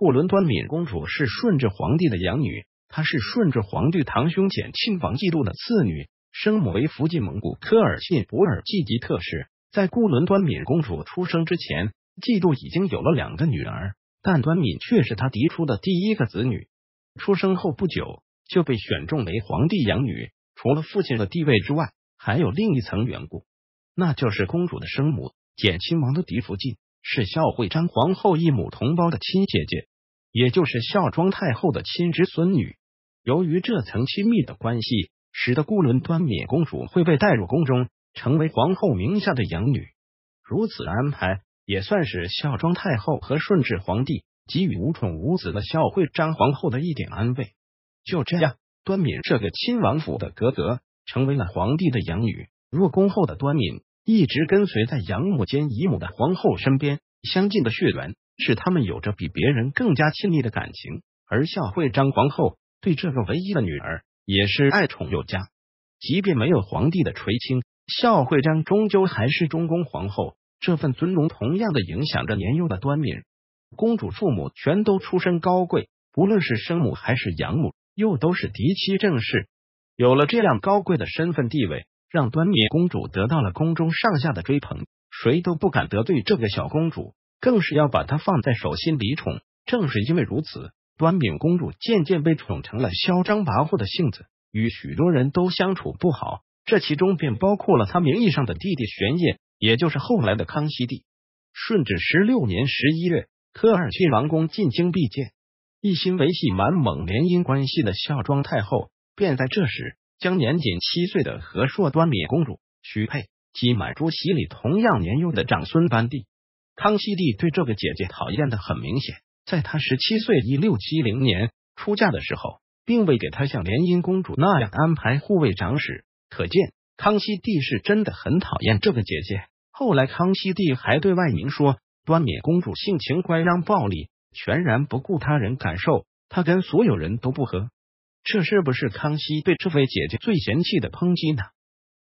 顾伦端敏公主是顺治皇帝的养女，她是顺治皇帝堂兄简亲王济度的次女，生母为福晋蒙古科尔沁博尔济吉特氏。在顾伦端敏公主出生之前，济度已经有了两个女儿，但端敏却是他嫡出的第一个子女。出生后不久就被选中为皇帝养女。除了父亲的地位之外，还有另一层缘故，那就是公主的生母简亲王的嫡福晋是孝惠章皇后一母同胞的亲姐姐。也就是孝庄太后的亲侄孙女，由于这层亲密的关系，使得孤伦端敏公主会被带入宫中，成为皇后名下的养女。如此安排也算是孝庄太后和顺治皇帝给予无宠无子的孝惠章皇后的一点安慰。就这样，端敏这个亲王府的格格成为了皇帝的养女。入宫后的端敏一直跟随在养母兼姨母的皇后身边，相近的血缘。是他们有着比别人更加亲密的感情，而孝惠章皇后对这个唯一的女儿也是爱宠有加。即便没有皇帝的垂青，孝惠章终究还是中宫皇后，这份尊荣同样的影响着年幼的端敏公主。父母全都出身高贵，不论是生母还是养母，又都是嫡妻正室。有了这样高贵的身份地位，让端敏公主得到了宫中上下的追捧，谁都不敢得罪这个小公主。更是要把她放在手心里宠。正是因为如此，端敏公主渐渐被宠成了嚣张跋扈的性子，与许多人都相处不好。这其中便包括了她名义上的弟弟玄烨，也就是后来的康熙帝。顺治十六年十一月，科尔沁王宫进京避见，一心维系满蒙联姻关系的孝庄太后便在这时将年仅七岁的和硕端敏公主许配给满朱喜里同样年幼的长孙班第。康熙帝对这个姐姐讨厌的很明显，在她十七岁（一六七零年）出嫁的时候，并未给她像联姻公主那样安排护卫长史，可见康熙帝是真的很讨厌这个姐姐。后来康熙帝还对外明说，端敏公主性情乖张暴力，全然不顾他人感受，她跟所有人都不和。这是不是康熙对这位姐姐最嫌弃的抨击呢？